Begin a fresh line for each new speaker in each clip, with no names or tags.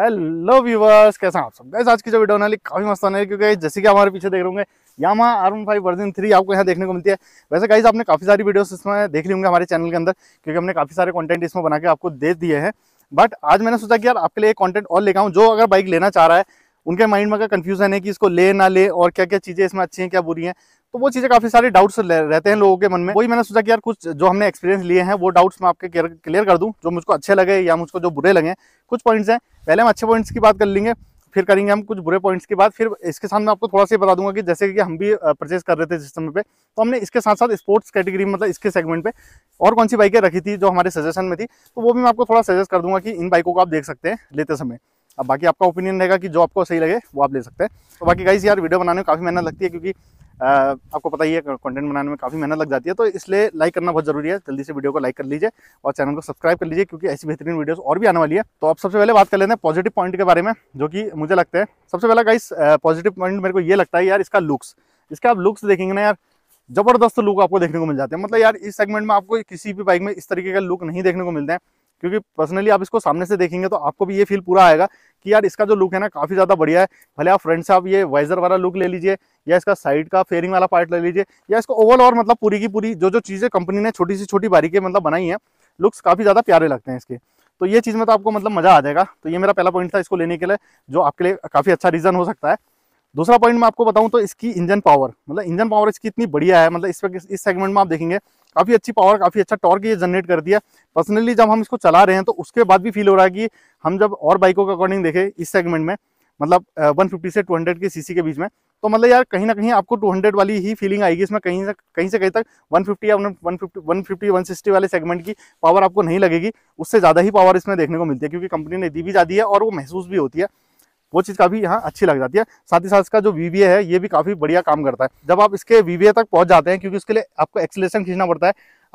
hello viewers कैसा आप सब गैस आज की जो वीडियो बनाने काफ़ी मस्त आने है क्योंकि जैसे कि हमारे पीछे देख रहे होंगे Yamaha R one five version three आपको यहाँ देखने को मिलती है वैसे गाइज आपने काफ़ी सारी वीडियोस इसमें देख ली होंगे हमारे चैनल के अंदर क्योंकि हमने काफ़ी सारे कंटेंट इसमें बना के आपको दे दिए हैं बट आज मैंने सोचा कि यार आपके लिए एक कॉन्टेंट और लेकर आऊँ जो अगर बाइक लेना चाह रहा है उनके माइंड में अगर कन्फ्यूजन है कि इसको ले ना ले और क्या क्या चीज़ें इसमें अच्छी हैं क्या बुरी हैं तो वो चीज़ें काफ़ी सारे डाउट्स रहते हैं लोगों के मन में वही मैंने सोचा कि यार कुछ जो हमने एक्सपीरियंस लिए हैं वो डाउट्स मैं आपके क्लियर कर दूँ जो मुझको अच्छे लगे या मुझको जो बुरे लगे कुछ पॉइंट्स हैं पहले हम अच्छे पॉइंट्स की बात कर लेंगे फिर करेंगे हम कुछ बुरे पॉइंट्स की बात फिर इसके साथ मैं आपको थोड़ा सा बता दूंगा कि जैसे कि हम भी परचेज कर रहे थे जिस समय पे तो हमने इसके साथ साथ स्पोर्ट्स कैटेगरी मतलब इसके सेगमेंट पे और कौन सी बाइकें रखी थी जो हमारे सजेशन में थी तो वो भी मैं आपको थोड़ा सजेस्ट कर दूंगा कि इन बाइकों को आप देख सकते हैं लेते समय अब बाकी आपका ओपिनियन रहेगा कि जो आपको सही लगे वो आप ले सकते हैं तो बाकी गाइज यार वीडियो बनाने में काफ़ी मेहनत लगती है क्योंकि आपको पता ही है कंटेंट बनाने में काफ़ी मेहनत लग जाती है तो इसलिए लाइक करना बहुत जरूरी है जल्दी से वीडियो को लाइक कर लीजिए और चैनल को सब्सक्राइब कर लीजिए क्योंकि ऐसी बेहतरीन वीडियोज़ और भी आने वाली है तो आप सबसे पहले बात कर लेते हैं पॉजिटिव पॉइंट के बारे में जो कि मुझे लगता है सबसे पहला गाइस पॉजिटिव पॉइंट मेरे को ये लगता है यार इसका लुक्स इसका आप लुक्स देखेंगे ना यार जबरदस्त लुक आपको देखने को मिल जाते हैं मतलब यार इस सेगमेंट में आपको किसी भी बाइक में इस तरीके का लुक नहीं देखने को मिलते हैं क्योंकि पर्सनली आप इसको सामने से देखेंगे तो आपको भी ये फील पूरा आएगा कि यार इसका जो लुक है ना काफ़ी ज़्यादा बढ़िया है भले आप फ्रंट से आप ये वाइजर वाला लुक ले लीजिए या इसका साइड का फेयरिंग वाला पार्ट ले लीजिए या इसको ओवरऑल मतलब पूरी की पूरी जो जो चीज़ें कंपनी ने छोटी सी छोटी बारीकें मतलब बनाई हैं लुक्स काफ़ी ज़्यादा प्यारे लगते हैं इसके तो ये चीज़ में तो आपको मतलब मज़ा आ जाएगा तो ये मेरा पहला पॉइंट था इसको लेने के लिए जो आपके लिए काफ़ी अच्छा रीज़न हो सकता है दूसरा पॉइंट मैं आपको बताऊं तो इसकी इंजन पावर मतलब इंजन पावर इसकी इतनी बढ़िया है मतलब इस पर इस सेगमेंट में आप देखेंगे काफ़ी अच्छी पावर काफ़ी अच्छा टॉर्क ये जनरेट कर दिया पर्सनली जब हम इसको चला रहे हैं तो उसके बाद भी फील हो रहा है कि हम जब और बाइकों के अकॉर्डिंग देखें इस सेगमेंट में मतलब वन से टू के सीसी के बीच में तो मतलब यार कहीं ना कहीं आपको टू वाली ही फीलिंग आएगी इसमें कहीं से कहीं से कहीं तक वन या वन फिफ्टी वन वाले सेगमेंट की पावर आपको नहीं लगेगी उससे ज़्यादा ही पावर इसमें देखने को मिलती है क्योंकि कंपनी ने दी भी जाती है और वो महसूस भी होती है वो चीज़ काफ़ी यहाँ अच्छी लग जाती है साथ ही साथ इसका जो वी है ये भी काफ़ी बढ़िया काम करता है जब आप इसके वी तक पहुँच जाते हैं क्योंकि उसके लिए आपको एक्सलेशन खींचना पड़ता है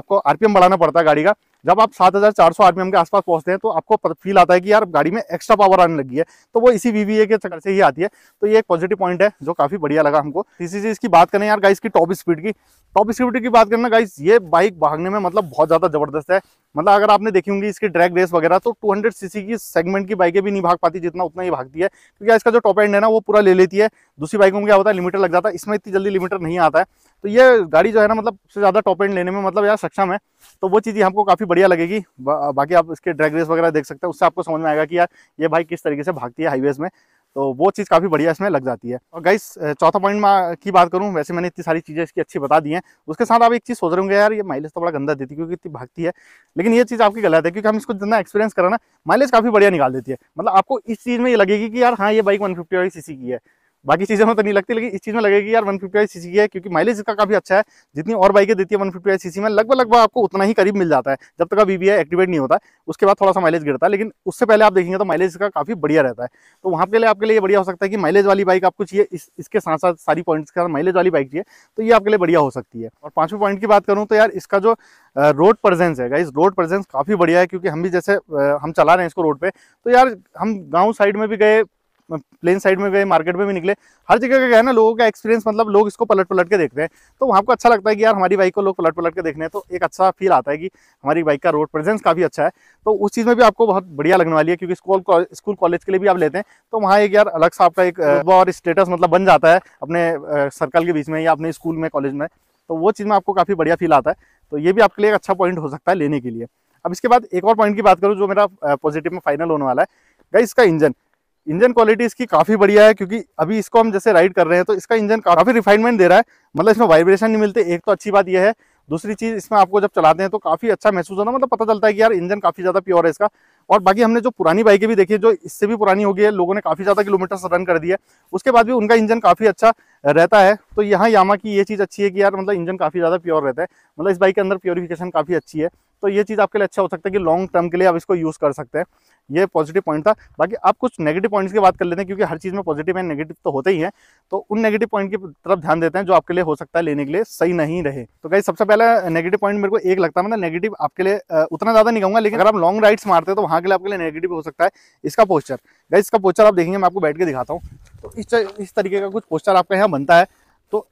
आपको आरपीएम बढ़ाना पड़ता है गाड़ी का जब आप 7400 आरपीएम के आसपास पहुंचते हैं तो आपको फील आता है कि यार गाड़ी में एक्स्ट्रा पावर आने लगी है तो वो इसी वीवीए के चक्कर से ही आती है तो ये एक पॉजिटिव पॉइंट है जो काफी बढ़िया लगा हमको इसी चीज की बात करें यार गाइस की टॉप स्पीड की टॉप स्पीड की बात करना गाइस ये बाइक भागने में मतलब बहुत ज्यादा जबरदस्त है मतलब अगर आपने देखी होंगी इसकी ड्रैग रेस वगैरह तो 200 सीसी की सेगमेंट की बाइकें भी नहीं भाग पाती जितना उतना ही भागती है क्योंकि इसका जो टॉप एंड है ना वो पूरा ले लेती है दूसरी बाइकों में क्या होता है लिमिटर लग जाता है इसमें इतनी जल्दी लिमिटर नहीं आता है तो ये गाड़ी जो है ना मतलब सबसे ज़्यादा टॉप एंड लेने में मतलब यार सक्षम है तो वो चीज़ हमको काफ़ी बढ़िया लगेगी बा, बाकी आप इसके ड्रैग रेस वगैरह देख सकते हैं उससे आपको समझ में आएगा कि यार ये भाई किस तरीके से भागती है हाईवेज़ में तो वो चीज़ काफ़ी बढ़िया इसमें लग जाती है और गाइस चौथा पॉइंट मैं की बात करूँ वैसे मैंने इतनी सारी चीज़ें इसकी अच्छी बता दी हैं उसके साथ आप एक चीज़ सोच रहे होंगे यार ये माइलेज तो बड़ा गंदा देती है क्योंकि इतनी भागती है लेकिन ये चीज़ आपकी गलत है क्योंकि हम इसको जितना एक्सपीरियंस करें ना माइलेज काफ़ी बढ़िया निकाल देती है मतलब आपको इस चीज़ में ये लगेगी कि यार हाँ ये बाइक वन फिफ्टी सी की है बाकी चीज़ों में तो नहीं लगती लेकिन इस चीज़ में लगेगी यार वन फिफ्टी सीसी की है क्योंकि माइलेज इसका काफ़ी अच्छा है जितनी और बाइकें देती है वन फिफ्टी सी में लगभग लगभग आपको उतना ही करीब मिल जाता है जब तक आप वी e एक्टिवेट नहीं होता उसके बाद थोड़ा सा माइलेज गिरता है लेकिन उससे पहले आप देखेंगे तो माइलेज इसका काफ़ी बढ़िया रहता है तो वहाँ के लिए आपके लिए बढ़िया हो सकता है कि माइलेज वाली बाइक आपको चाहिए इसके साथ साथ सारी पॉइंट्स के साथ माइलेज वाली बाइक चाहिए तो ये आपके लिए बढ़िया हो सकती है और पाँचवें पॉइंट की बात करूँ तो यार इसका जो रोड प्रजेंस है इस रोड प्रजेंस काफ़ी बढ़िया है क्योंकि हम भी जैसे हम चला रहे हैं इसको रोड पर तो यार हम गाँव साइड में भी गए प्लेन साइड में गए मार्केट में भी निकले हर जगह का क्या है ना लोगों का एक्सपीरियंस मतलब लोग इसको पलट पलट के देखते हैं तो वहाँ को अच्छा लगता है कि यार हमारी बाइक को लोग पलट पलट के देखने हैं तो एक अच्छा फील आता है कि हमारी बाइक का रोड प्रेजेंस काफ़ी अच्छा है तो उस चीज़ में भी आपको बहुत बढ़िया लगने वाली है क्योंकि स्कूल स्कूल कॉलेज के लिए भी आप लेते हैं तो वहाँ एक यार अलग सा आपका एक और स्टेटस मतलब बन जाता है अपने सर्कल के बीच में या अपने स्कूल में कॉलेज में तो वो चीज़ में आपको काफ़ी बढ़िया फील आता है तो ये भी आपके लिए एक अच्छा पॉइंट हो सकता है लेने के लिए अब इसके बाद एक और पॉइंट की बात करूँ जो मेरा पॉजिटिव में फाइनल होने वाला है गई इसका इंजन इंजन क्वालिटी इसकी काफ़ी बढ़िया है क्योंकि अभी इसको हम जैसे राइड कर रहे हैं तो इसका इंजन काफ़ी रिफाइनमेंट दे रहा है मतलब इसमें वाइब्रेशन नहीं मिलते एक तो अच्छी बात यह है दूसरी चीज़ इसमें आपको जब चलाते हैं तो काफ़ी अच्छा महसूस होना मतलब पता चलता है कि यार इंजन काफ़ी ज़्यादा प्योर है इसका और बाकी हमने जो पुरानी बाइकें भी देखी जो इससे भी पुरानी हो गई है लोगों ने काफ़ी ज़्यादा किलोमीटर रन कर दिया उसके बाद भी उनका इंजन काफ़ी अच्छा रहता है तो यहाँ यामा की ये चीज़ अच्छी है कि यार मतलब इंजन काफ़ी ज़्यादा प्योर रहता है मतलब इस बाइक के अंदर प्योरिफिकेशन काफ़ी अच्छी है तो ये चीज़ आपके लिए अच्छा हो सकता है कि लॉन्ग टर्म के लिए आप इसको यूज़ कर सकते हैं ये पॉजिटिव पॉइंट था बाकी आप कुछ नेगेटिव पॉइंट्स की बात कर लेते हैं क्योंकि हर चीज़ में पॉजिटिव एंड नेगेटिव तो होते ही हैं तो उन नेगेटिव पॉइंट की तरफ ध्यान देते हैं जो आपके लिए हो सकता है लेने के लिए सही नहीं रहे तो कहीं सबसे पहला नेगेटिव पॉइंट मेरे को एक लगता है मतलब नेगेटिव आपके लिए उतना ज़्यादा नहीं कहूँगा लेकिन अगर आप लॉन्ग राइड्स मारते हैं तो वहाँ के लिए आपके लिए नेगेटिव हो सकता है इसका पोस्चर गई इसका पोस्चर आप देखेंगे मैं आपको बैठ के दिखाता हूँ तो इस इस तरीके का कुछ पोस्चर आपके यहाँ बनता है तो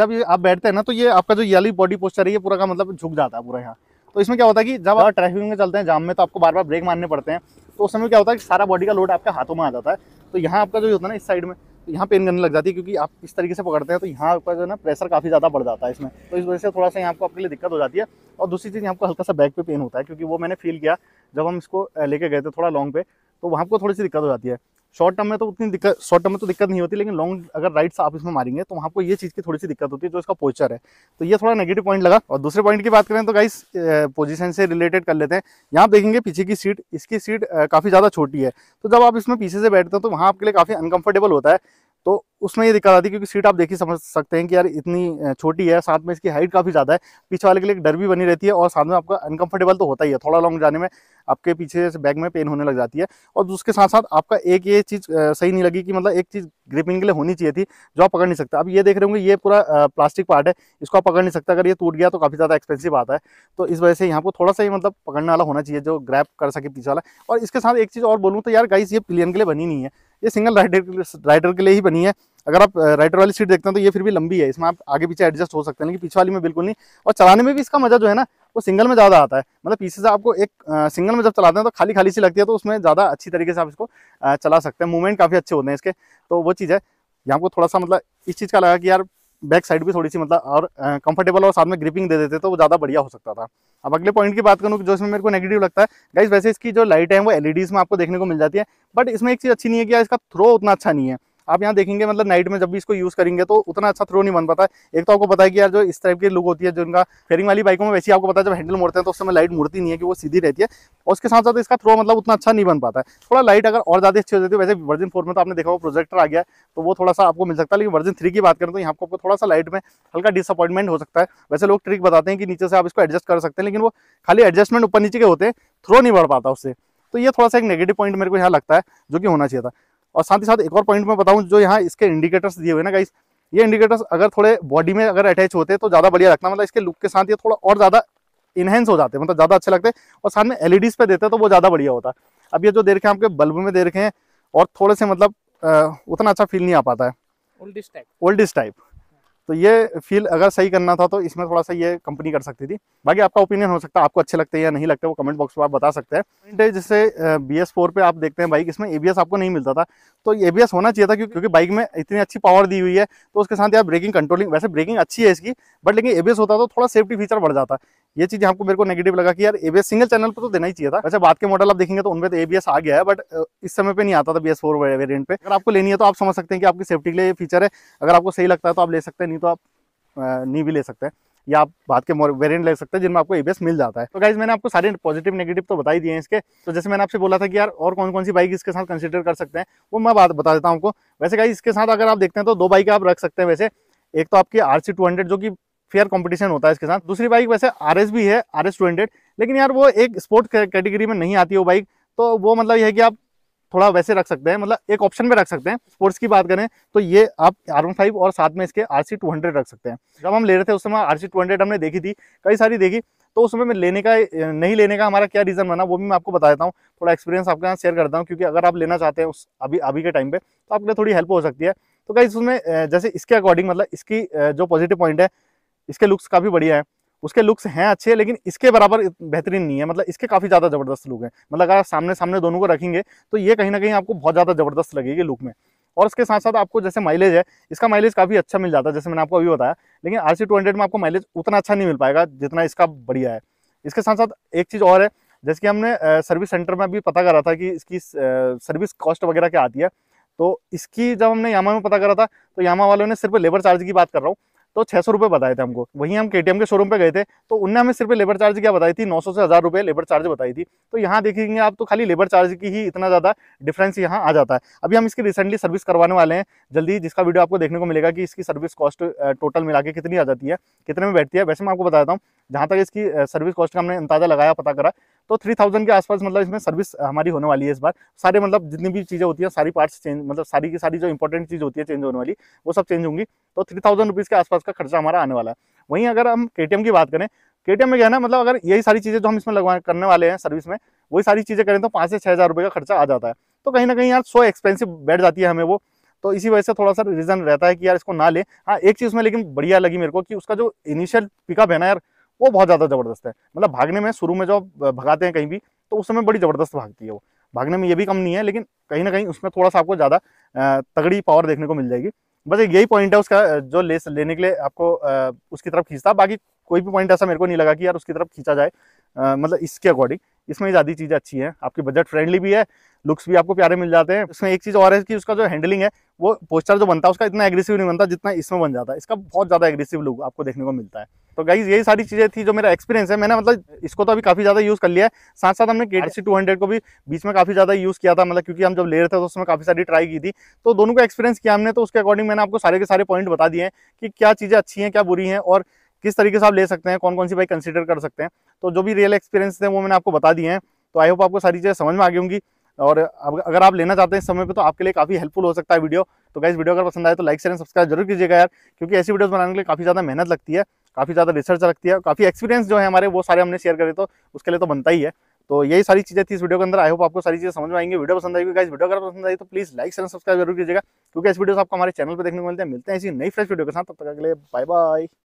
जब ये आप बैठते हैं ना तो ये आपका जो यली बॉडी पोस्चर है ये पूरा का मतलब झुक जाता है पूरा यहाँ तो इसमें क्या होता है कि जब आप ट्रैफिक में चलते हैं जाम में तो आपको बार बार ब्रेक मारने पड़ते हैं तो उस समय क्या होता है कि सारा बॉडी का लोड आपके हाथों में आ जाता है तो यहाँ आपका जो होता है ना इस साइड में तो यहाँ पेन करने लग जाती है क्योंकि आप इस तरीके से पकड़ते हैं तो यहाँ आपका जो है ना प्रेशर काफ़ी ज़्यादा बढ़ जाता है इसमें तो इस वजह से थोड़ा सा यहाँ आपको आपके लिए दिक्कत हो जाती है और दूसरी चीज़ यहाँ आपको हल्का सा बैक पे पेन होता है क्योंकि वो मैंने फील किया जब हम इसको लेके गए थे थोड़ा लॉन्ग पे तो वहाँ को थोड़ी सी दिक्कत हो जाती है शॉर्ट टर्म में तो उतनी दिक्कत शॉर्ट टर्म में तो दिक्कत नहीं होती लेकिन लॉन्ग अगर राइट आप इसमें मारेंगे तो वहाँ को ये चीज़ की थोड़ी सी दिक्कत होती है जो इसका पोस्चर है तो ये थोड़ा नेगेटिव पॉइंट लगा और दूसरे पॉइंट की बात करें तो गाइस पोजीशन से रिलेटेड कर लेते हैं यहाँ आप देखेंगे पीछे की सीट इसकी सीट काफ़ी ज़्यादा छोटी है तो जब आप इसमें पीछे से बैठते हो तो वहाँ आपके लिए काफ़ी अनकम्फर्टेबल होता है तो उसमें ये दिक्कत आती है क्योंकि सीट आप देख ही समझ सकते हैं कि यार इतनी छोटी है साथ में इसकी हाइट काफ़ी ज़्यादा है पीछे वाले के लिए एक डर भी बनी रहती है और साथ में आपका अनकंफर्टेबल तो होता ही है थोड़ा लॉन्ग जाने में आपके पीछे से बैग में पेन होने लग जाती है और उसके साथ साथ आपका एक ये चीज़ सही नहीं लगी कि मतलब एक चीज़ ग्रिपिंग के लिए होनी चाहिए थी जो आप पकड़ नहीं सकते आप ये देख रहे होंगे ये पूरा प्लास्टिक पार्ट है इसको आप पकड़ नहीं सकते अगर ये टूट गया तो काफ़ी ज़्यादा एक्सपेंसिव आता है तो इस वजह से यहाँ पर थोड़ा सा ही मतलब पकड़ने वाला होना चाहिए जो ग्रैप कर सके पीछे वाला और इसके साथ एक चीज़ और बोलूँ तो यार गाइस ये प्लेन के लिए बनी नहीं है ये सिंगल राइडर राइडर के लिए ही बनी है अगर आप राइडर वाली सीट देखते हैं तो ये फिर भी लंबी है इसमें आप आगे पीछे एडजस्ट हो सकते हैं लेकिन पीछे वाली में बिल्कुल नहीं और चलाने में भी इसका मजा जो है ना वो सिंगल में ज़्यादा आता है मतलब पीछे से आपको एक सिंगल में जब चलाते हैं तो खाली खाली सी लगती है तो उसमें ज़्यादा अच्छी तरीके से आप इसको चला सकते हैं मूवमेंट काफ़ी अच्छे होते हैं इसके तो वो चीज़ है यहाँ को थोड़ा सा मतलब इस चीज़ का लगा कि यार बैक साइड भी थोड़ी सी मतलब और कंफर्टेबल और साथ में ग्रिपिंग दे देते तो वो ज़्यादा बढ़िया हो सकता था अब अगले पॉइंट की बात करूँ जो इसमें मेरे को नेगेटिव लगता है गाइज वैसे इसकी जो लाइट है वो एलईडीज e में आपको देखने को मिल जाती है बट इसमें एक चीज़ अच्छी नहीं है कि इसका थ्रो उतना अच्छा नहीं है आप यहाँ देखेंगे मतलब नाइट में जब भी इसको यूज़ करेंगे तो उतना अच्छा थ्रो नहीं बन पाता है एक तो आपको पता है कि यार जो इस टाइप की लुक होती है जिनका फेयरिंग वाली बाइकों में वैसे आपको पता है जब हैंडल मोड़ते हैं तो उस समय लाइट मुड़ती नहीं है कि वो सीधी रहती है और उसके साथ साथ इसका थ्रो मतलब उतना अच्छा नहीं बन पाता है थोड़ा लाइट अगर और ज़्यादा अच्छी हो जाती है वैसे वर्जन फोर में तो आपने देखा वो प्रोजेक्टर आ गया तो वो थोड़ा सा आपको मिल सकता है लेकिन वर्जन थ्री की बात करें तो यहाँ आपको थोड़ा सा लाइट में हल्का डिसअपॉइंटमेंट हो सकता है वैसे लोग ट्रिक बताते हैं कि नीचे से आप इसको एडजस्ट कर सकते हैं लेकिन वो खाली एडजस्टमेंट ऊपर नीचे के होते हैं थ्रो नहीं बढ़ पाता उससे तो ये थोड़ा सा एक नेगेटिव पॉइंट मेरे को यहाँ लगता है जो कि होना चाहिए था और साथ ही साथ एक और पॉइंट मैं बताऊँ जो यहाँ इसके इंडिकेटर्स दिए हुए ना गाइस ये इंडिकेटर्स अगर थोड़े बॉडी में अगर अटैच होते तो ज़्यादा बढ़िया लगता मतलब इसके लुक के साथ ये थोड़ा और ज़्यादा इनहेंस हो जाते मतलब ज़्यादा अच्छे लगते और साथ में एलईडीज पे देते तो वो ज़्यादा बढ़िया होता अब ये जो दे रखे हैं आपके बल्ब में दे रखे हैं और थोड़े से मतलब उतना अच्छा फील नहीं आ पाता है ओल्डिस टाइप ओल्डिस टाइप तो ये फील अगर सही करना था तो इसमें थोड़ा सा ये कंपनी कर सकती थी बाकी आपका ओपिनियन हो सकता है आपको अच्छे लगते हैं या नहीं लगते वो कमेंट बॉक्स में आप बता सकते हैं जैसे बी एस फोर पे आप देखते हैं बाइक इसमें एबीएस आपको नहीं मिलता था तो ए होना चाहिए था क्योंकि बाइक में इतनी अच्छी पावर दी हुई है तो उसके साथ यार ब्रेकिंग कंट्रोलिंग वैसे ब्रेकिंग अच्छी है इसकी बट लेकिन ए होता तो थोड़ा सेफ्टी फीचर बढ़ जाता ये चीज हमको मेरे को नेगेटिव लगा कि यार एबीएस सिंगल चैनल पर तो देना ही चाहिए था अच्छा बात के मॉडल आप देखेंगे तो उनमें तो एबीएस आ गया है बट इस समय पे नहीं आता था बी एस फोर वेरियंट पे अगर आपको लेनी है तो आप समझ सकते हैं कि आपकी सेफ्टी के लिए फीचर है अगर आपको सही लगता है तो आप ले सकते हैं नहीं तो आप नहीं भी ले सकते हैं या आप बात के वेरिएंट ले सकते हैं जिनमें आपको एबीएस मिल जाता है तो गाइज मैंने आपको सारे पॉजिटिव नेगेटिव तो बताई दिए हैं इसके तो जैसे मैंने आपसे बोला था कि यार और कौन कौन सी बाइक इसके साथ कंसिडर कर सकते हैं वो मैं बात बता देता हूँ आपको वैसे गाइज इसके साथ अगर आप देखते हैं तो दो बाइक आप रख सकते हैं वैसे एक तो आपकी आर सी जो कि फेयर कंपटीशन होता है इसके साथ दूसरी बाइक वैसे आर भी है आर एस लेकिन यार वो एक स्पोर्ट कैटेगरी में नहीं आती वो बाइक तो वो मतलब यह है कि आप थोड़ा वैसे रख सकते हैं मतलब एक ऑप्शन में रख सकते हैं स्पोर्ट्स की बात करें तो ये आप आर फाइव और साथ में इसके आर सी टू हंड्रेड रख सकते हैं जब हम ले रहे थे उस समय आर सी टू हंड्रेड हमने देखी थी कई सारी देखी तो उस समय में लेने का नहीं लेने का हमारा क्या रीज़न बना वो भी मैं आपको बता देता हूँ थोड़ा एक्सपीरियंस आपके यहाँ शेयर करता हूँ क्योंकि अगर आप लेना चाहते हैं उस अभी अभी के टाइम पे तो आपके लिए थोड़ी हेल्प हो सकती है तो कई उसमें जैसे इसके अकॉर्डिंग मतलब इसकी जो पॉजिटिव पॉइंट है इसके लुक्स काफ़ी बढ़िया है उसके लुक्स हैं अच्छे लेकिन इसके बराबर बेहतरीन नहीं है मतलब इसके काफ़ी ज़्यादा ज़बरदस्त लुक है मतलब अगर आप सामने सामने दोनों को रखेंगे तो ये कहीं ना कहीं आपको बहुत ज़्यादा ज़बरदस्त लगेगी लुक में और इसके साथ साथ आपको जैसे माइलेज है इसका माइलेज काफ़ी अच्छा मिल जाता है जैसे मैंने आपको अभी बताया लेकिन आर सी में आपको माइलेज उतना अच्छा नहीं मिल पाएगा जितना इसका बढ़िया है इसके साथ साथ एक चीज़ और है जैसे कि हमने सर्विस सेंटर में भी पता करा था कि इसकी सर्विस कॉस्ट वगैरह क्या आती है तो इसकी जब हमने यामा में पता करा था तो यामा वालों ने सिर्फ लेबर चार्ज की बात कर रहा हूँ तो छह सौ रुपये बताए थे हमको वहीं हम के के शोरूम पे गए थे तो उनने हमें सिर्फ लेबर चार्ज क्या बताई थी नौ सौ से हज़ार रुपये लेबर चार्ज बताई थी तो यहाँ देखेंगे आप तो खाली लेबर चार्ज की ही इतना ज़्यादा डिफरेंस यहाँ आ जाता है अभी हम इसकी रिसेंटली सर्विस करवाने वाले हैं जल्दी जिसका वीडियो आपको देखने को मिलेगा कि इसकी सर्विस कॉस्ट टोटल मिला के कितनी आ जाती है कितने में बैठती है वैसे मैं आपको बताता हूँ जहाँ तक इसकी सर्विस कॉस्ट का हमने अंदाजा लगाया पता करा तो थ्री थाउजेंड के आसपास मतलब इसमें सर्विस हमारी होने वाली है इस बार सारे मतलब जितनी भी चीज़ें होती हैं सारी पार्ट्स चेंज मतलब सारी की सारी जो इंपॉर्टेंट चीज़ होती है चेंज होने वाली वो सब चेंज होंगी तो थ्री थाउजेंड रुपीज़ के आसपास का खर्चा हमारा आने वाला है वहीं अगर हम के की बात करें के में क्या है ना मतलब अगर यही सारी चीज़ें जो हम इसमें लगवा करने वाले हैं सर्विस में वही सारी चीज़ें करें तो पाँच से छः हज़ार रुपये का खर्चा आ जाता है तो कहीं ना कहीं यार सो एक्सपेंसिव बैठ जाती है हमें वो तो इसी वजह से थोड़ा सा रीज़न रहता है कि यार इसको ना ले हाँ एक चीज़ में लेकिन बढ़िया लगी मेरे को कि उसका जो इनिशियल पिकअप है ना यार वो बहुत ज़्यादा ज़बरदस्त है मतलब भागने में शुरू में जो भगाते हैं कहीं भी तो उस समय बड़ी ज़बरदस्त भागती है वो भागने में ये भी कम नहीं है लेकिन कहीं ना कहीं उसमें थोड़ा सा आपको ज़्यादा तगड़ी पावर देखने को मिल जाएगी बस यही पॉइंट है उसका जो ले लेने के लिए आपको उसकी तरफ खींचता बाकी कोई भी पॉइंट ऐसा मेरे को नहीं लगा कि यार उसकी तरफ खींचा जाए मतलब इसके अकॉर्डिंग इसमें ज़्यादा चीज़ें अच्छी हैं आपकी बजट फ्रेंडली भी है लुक्स भी आपको प्यारे मिल जाते हैं इसमें एक चीज़ और है कि उसका जो हैंडलिंग है वो पोस्टर जो बनता है उसका इतना एग्रेसिव नहीं बनता जितना इसमें बन जाता है इसका बहुत ज़्यादा एग्रेसिव लुक आपको देखने को मिलता है तो गाइज यही सारी चीज़ें थी जो मेरा एक्सपीरियंस है मैंने मतलब इसको तो अभी काफ़ी ज़्यादा यूज़ कर लिया है साथ साथ हमने के सी टू हंड्रेड को भी बीच में काफ़ी ज़्यादा यूज़ किया था मतलब क्योंकि हम जब ले रहे थे तो उसमें काफ़ी सारी ट्राई की थी तो दोनों का एक्सपीरियंस किया हमने तो उसके अकॉर्डिंग मैंने आपको सारे के सारे पॉइंट बता दिए हैं कि क्या चीज़ें अच्छी हैं क्या बुरी हैं और किस तरीके से आप ले सकते हैं कौन कौन सी बाइक कंसिडर कर सकते हैं तो जो भी रियल एक्सपीरियंस थे वो मैंने आपको बता दिए हैं तो आई होप आपको सारी चीज़ें समझ में आ गई होंगी और अगर आप लेना चाहते हैं इस समय पे तो आपके लिए काफ़ी हेल्पफुल हो सकता है वीडियो तो गाइस वीडियो अगर पसंद आए तो लाइक शेयर एंड सब्सक्राइब जरूर कीजिएगा यार क्योंकि ऐसी वीडियोस बनाने के लिए काफ़ी ज़्यादा मेहनत लगती है काफ़ी ज़्यादा रिसर्च लगती है काफ़ी एक्सपीरियंस जो है हमारे वो सारे हमने शेयर करे तो उसके लिए तो बनता ही है तो यही सारी चीज़ें थी इस वीडियो के अंदर आई होप आपको सारी चीज़ें समझ में आएंगे वीडियो पसंद आएगी गाइस वीडियो अगर पसंद आई तो प्लीज़ लाइक शेयर सब्सक्राइब जरूर कीजिएगा क्योंकि इस वीडियो आपको हमारे चैनल पर देखने को मिलते हैं मिलते हैं ऐसी नई फ्रेश वीडियो के साथ तब तक के लिए बाय बाय